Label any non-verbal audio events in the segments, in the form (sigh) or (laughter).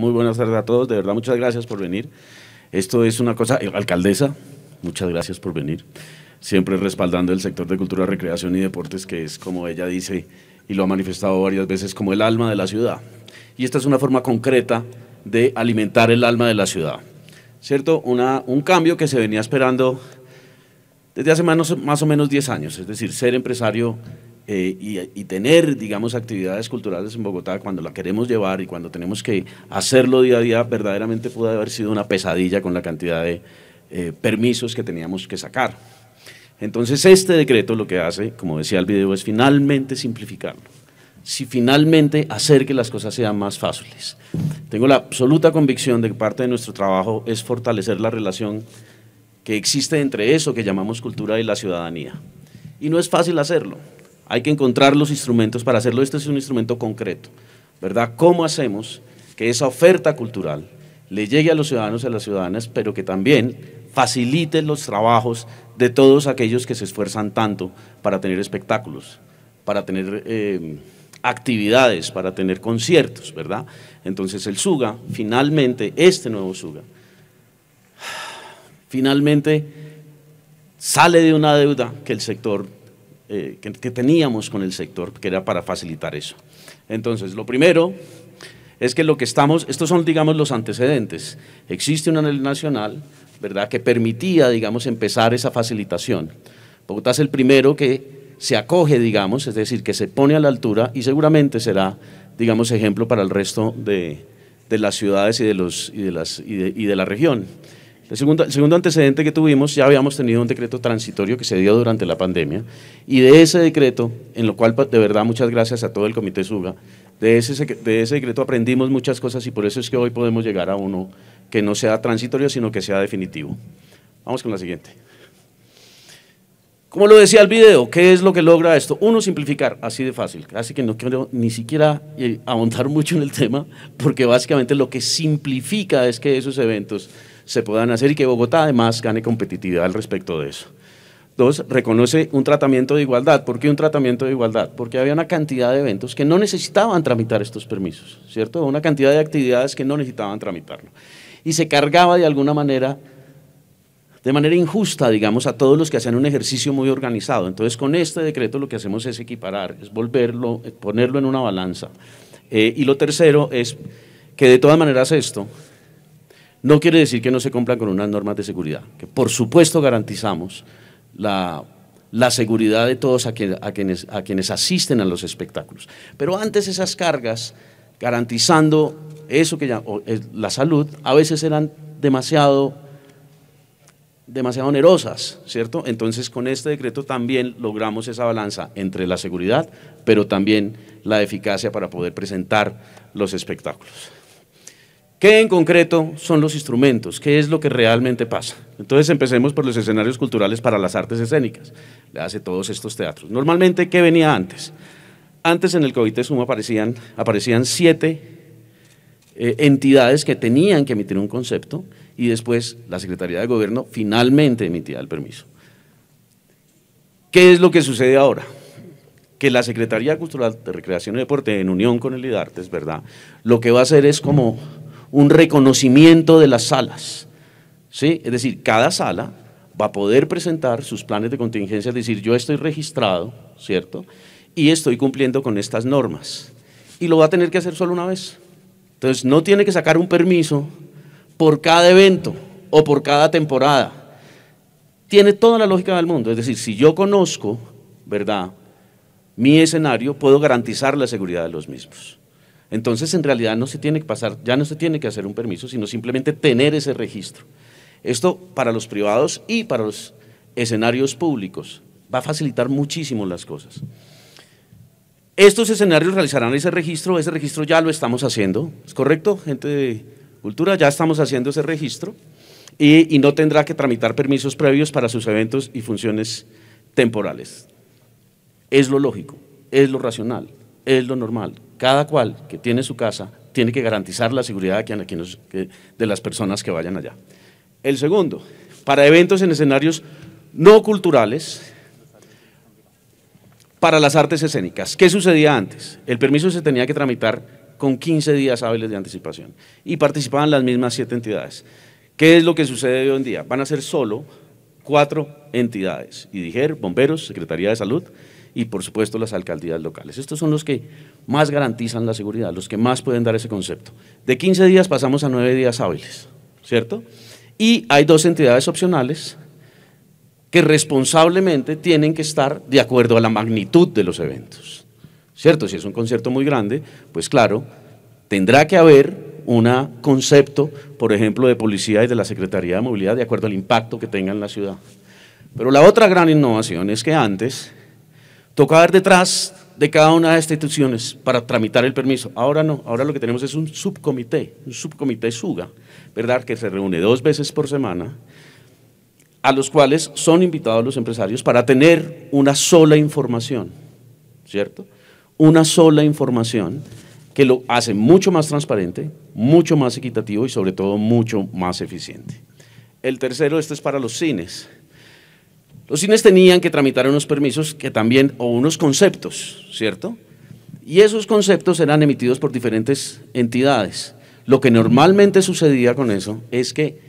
Muy buenas tardes a todos. De verdad, muchas gracias por venir. Esto es una cosa, eh, alcaldesa, muchas gracias por venir. Siempre respaldando el sector de cultura, recreación y deportes, que es como ella dice y lo ha manifestado varias veces, como el alma de la ciudad. Y esta es una forma concreta de alimentar el alma de la ciudad. ¿Cierto? Una, un cambio que se venía esperando desde hace más, más o menos 10 años, es decir, ser empresario eh, y, tener, digamos, actividades culturales en Bogotá cuando la queremos llevar y cuando tenemos que hacerlo día a día, verdaderamente pudo haber sido una pesadilla con la cantidad de eh, permisos que teníamos que sacar. Entonces este decreto lo que hace, como decía el video, es finalmente simplificarlo, si finalmente hacer que las cosas sean más fáciles. Tengo la absoluta convicción de que parte de nuestro trabajo es fortalecer la relación que existe entre eso que llamamos cultura y la ciudadanía. Y no es fácil hacerlo, hay que encontrar los instrumentos para hacerlo. Este es un instrumento concreto, ¿verdad? ¿Cómo hacemos que esa oferta cultural le llegue a los ciudadanos y a las ciudadanas, pero que también facilite los trabajos de todos aquellos que se esfuerzan tanto para tener espectáculos, para tener eh, actividades, para tener conciertos, ¿verdad? Entonces el SUGA, finalmente, este nuevo SUGA, finalmente sale de una deuda que el sector eh, que, teníamos con el sector, que era para facilitar eso. Entonces, lo primero es que lo que estamos, estos son, digamos, los antecedentes. Existe una ley nacional, ¿verdad?, que permitía, digamos, empezar esa facilitación. Bogotá es el primero que se acoge, digamos, es decir, que se pone a la altura y seguramente será, digamos, ejemplo para el resto de, las ciudades y de, los, y de la región. El segundo, antecedente que tuvimos, ya habíamos tenido un decreto transitorio que se dio durante la pandemia, y de ese decreto, en lo cual de verdad muchas gracias a todo el Comité SUGA, de ese, de ese decreto aprendimos muchas cosas y por eso es que hoy podemos llegar a uno que no sea transitorio, sino que sea definitivo. Vamos con la siguiente. Como lo decía el video, ¿qué es lo que logra esto? Uno, simplificar, así de fácil. Así que no quiero ni siquiera eh, ahondar (laughs) mucho en el tema, porque básicamente lo que simplifica es que esos eventos se puedan hacer y que Bogotá además gane competitividad al respecto de eso. Dos, reconoce un tratamiento de igualdad. ¿Por qué un tratamiento de igualdad? Porque había una cantidad de eventos que no necesitaban tramitar estos permisos, ¿cierto? Una cantidad de actividades que no necesitaban tramitarlo. Y se cargaba de alguna manera, de manera injusta, digamos, a todos los que hacían un ejercicio muy organizado. Entonces, con este decreto lo que hacemos es equiparar, es volverlo, ponerlo en una balanza. Eh, y lo tercero es que de todas maneras esto no quiere decir que no se cumplan con unas normas de seguridad, que por supuesto garantizamos la, seguridad de todos a, quienes, a quienes asisten a los espectáculos. Pero antes esas cargas, garantizando eso que eh, la salud, a veces eran demasiado demasiado onerosas, ¿cierto? Entonces con este decreto también logramos esa balanza entre la seguridad, pero también la eficacia para poder presentar los espectáculos. ¿Qué en concreto son los instrumentos? ¿Qué es lo que realmente pasa? Entonces empecemos por los escenarios culturales para las artes escénicas, le hace todos estos teatros. Normalmente, ¿qué venía antes? Antes en el COVID-19 aparecían, aparecían siete eh, entidades que tenían que emitir un concepto y después la Secretaría de Gobierno finalmente emitía el permiso. ¿Qué es lo que sucede ahora? Que la Secretaría Cultural de Recreación y Deporte, en unión con el IDARTES, ¿verdad? Lo que va a hacer es como un reconocimiento de las salas. ¿sí? Es decir, cada sala va a poder presentar sus planes de contingencia, es decir, yo estoy registrado, ¿cierto? Y estoy cumpliendo con estas normas. Y lo va a tener que hacer solo una vez. Entonces, no tiene que sacar un permiso por cada evento o por cada temporada. Tiene toda la lógica del mundo. Es decir, si yo conozco, ¿verdad? Mi escenario, puedo garantizar la seguridad de los mismos. Entonces, en realidad no se tiene que pasar, ya no se tiene que hacer un permiso, sino simplemente tener ese registro. Esto para los privados y para los escenarios públicos va a facilitar muchísimo las cosas. Estos escenarios realizarán ese registro, ese registro ya lo estamos haciendo, ¿es correcto? Gente de cultura, ya estamos haciendo ese registro y, y no tendrá que tramitar permisos previos para sus eventos y funciones temporales. Es lo lógico, es lo racional, es lo normal, cada cual que tiene su casa tiene que garantizar la seguridad de las personas que vayan allá. El segundo, para eventos en escenarios no culturales, para las artes escénicas. ¿Qué sucedía antes? El permiso se tenía que tramitar con 15 días hábiles de anticipación y participaban las mismas siete entidades. ¿Qué es lo que sucede hoy en día? Van a ser solo cuatro entidades, Y dijeron Bomberos, Secretaría de Salud, y por supuesto las alcaldías locales. Estos son los que más garantizan la seguridad, los que más pueden dar ese concepto. De 15 días pasamos a 9 días hábiles, ¿cierto? Y hay dos entidades opcionales que responsablemente tienen que estar de acuerdo a la magnitud de los eventos. ¿Cierto? Si es un concierto muy grande, pues claro, tendrá que haber un concepto, por ejemplo, de policía y de la Secretaría de Movilidad de acuerdo al impacto que tenga en la ciudad. Pero la otra gran innovación es que antes tocar detrás de cada una de las instituciones para tramitar el permiso. Ahora no, ahora lo que tenemos es un subcomité, un subcomité SUGA, ¿verdad? Que se reúne dos veces por semana, a los cuales son invitados los empresarios para tener una sola información, ¿cierto? Una sola información que lo hace mucho más transparente, mucho más equitativo y sobre todo mucho más eficiente. El tercero, este es para los cines. Los cines tenían que tramitar unos permisos que también, o unos conceptos, ¿cierto? Y esos conceptos eran emitidos por diferentes entidades. Lo que normalmente sucedía con eso es que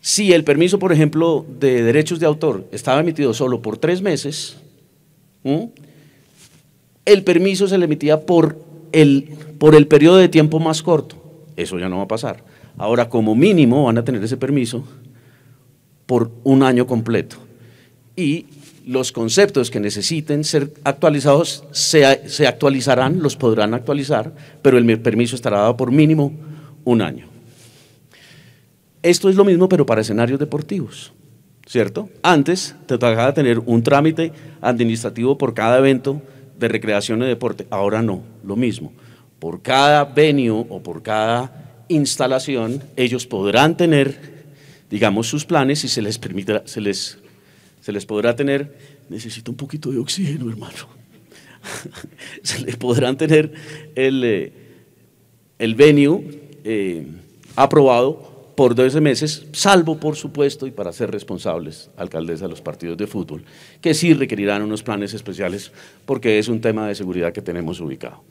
si el permiso, por ejemplo, de derechos de autor estaba emitido solo por tres meses, el permiso se le emitía por el, por el periodo de tiempo más corto. Eso ya no va a pasar. Ahora, como mínimo, van a tener ese permiso por un año completo y los conceptos que necesiten ser actualizados se, actualizarán, los podrán actualizar, pero el permiso estará dado por mínimo un año. Esto es lo mismo, pero para escenarios deportivos, ¿cierto? Antes te tocaba tener un trámite administrativo por cada evento de recreación y deporte, ahora no, lo mismo. Por cada venue o por cada instalación, ellos podrán tener, digamos, sus planes y se les permitirá, se les se les podrá tener, necesito un poquito de oxígeno, hermano. (laughs) se les podrán tener el, eh, el venue eh, aprobado por 12 meses, salvo, por supuesto, y para ser responsables, alcaldesa de los partidos de fútbol, que sí requerirán unos planes especiales porque es un tema de seguridad que tenemos ubicado.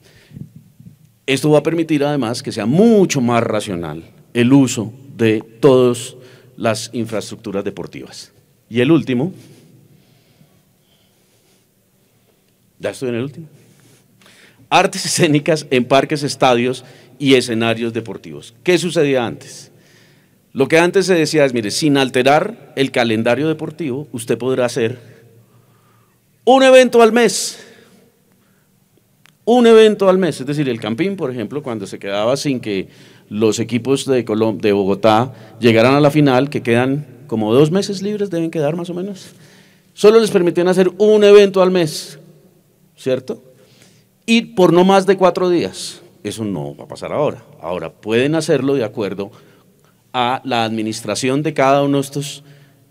Esto va a permitir además que sea mucho más racional el uso de todas las infraestructuras deportivas. Y el último, ya estoy en el último, artes escénicas en parques, estadios y escenarios deportivos. ¿Qué sucedía antes? Lo que antes se decía es, mire, sin alterar el calendario deportivo, usted podrá hacer un evento al mes. Un evento al mes, es decir, el Campín, por ejemplo, cuando se quedaba sin que los equipos de, de Bogotá llegaran a la final, que quedan como dos meses libres deben quedar más o menos. Solo les permitían hacer un evento al mes, ¿cierto? Y por no más de cuatro días. Eso no va a pasar ahora. Ahora pueden hacerlo de acuerdo a la administración de cada uno de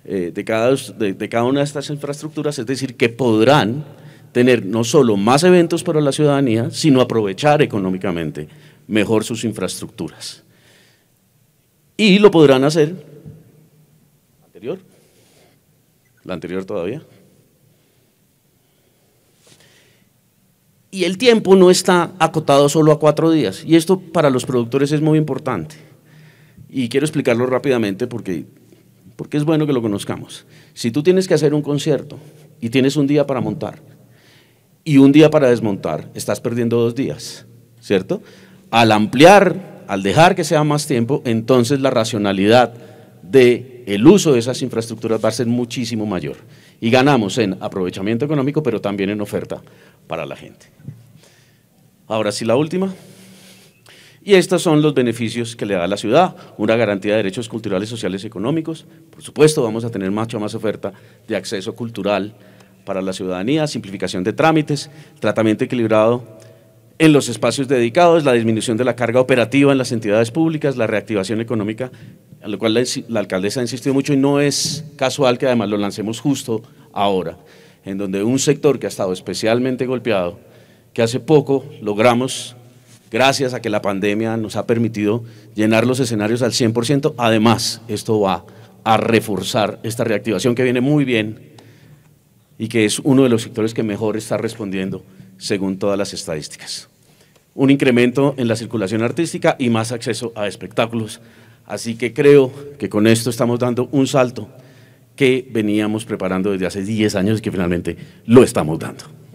eh, de cada una de estas infraestructuras, es decir, que podrán tener no solo más eventos para la ciudadanía, sino aprovechar económicamente mejor sus infraestructuras. Y lo podrán hacer ¿La anterior todavía? Y el tiempo no está acotado solo a cuatro días. Y esto para los productores es muy importante. Y quiero explicarlo rápidamente porque, porque es bueno que lo conozcamos. Si tú tienes que hacer un concierto y tienes un día para montar y un día para desmontar, estás perdiendo dos días, ¿cierto? Al ampliar, al dejar que sea más tiempo, entonces la racionalidad de el uso de esas infraestructuras va a ser muchísimo mayor. Y ganamos en aprovechamiento económico, pero también en oferta para la gente. Ahora sí, la última. Y estos son los beneficios que le da a la ciudad, una garantía de derechos culturales, sociales y económicos. Por supuesto, vamos a tener mucha más oferta de acceso cultural para la ciudadanía, simplificación de trámites, tratamiento equilibrado en los espacios dedicados, la disminución de la carga operativa en las entidades públicas, la reactivación económica a lo cual la, alcaldesa ha insistido mucho y no es casual que además lo lancemos justo ahora, en donde un sector que ha estado especialmente golpeado, que hace poco logramos, gracias a que la pandemia nos ha permitido llenar los escenarios al 100%, además esto va a reforzar esta reactivación que viene muy bien y que es uno de los sectores que mejor está respondiendo según todas las estadísticas. Un incremento en la circulación artística y más acceso a espectáculos Así que creo que con esto estamos dando un salto que veníamos preparando desde hace 10 años y que finalmente lo estamos dando.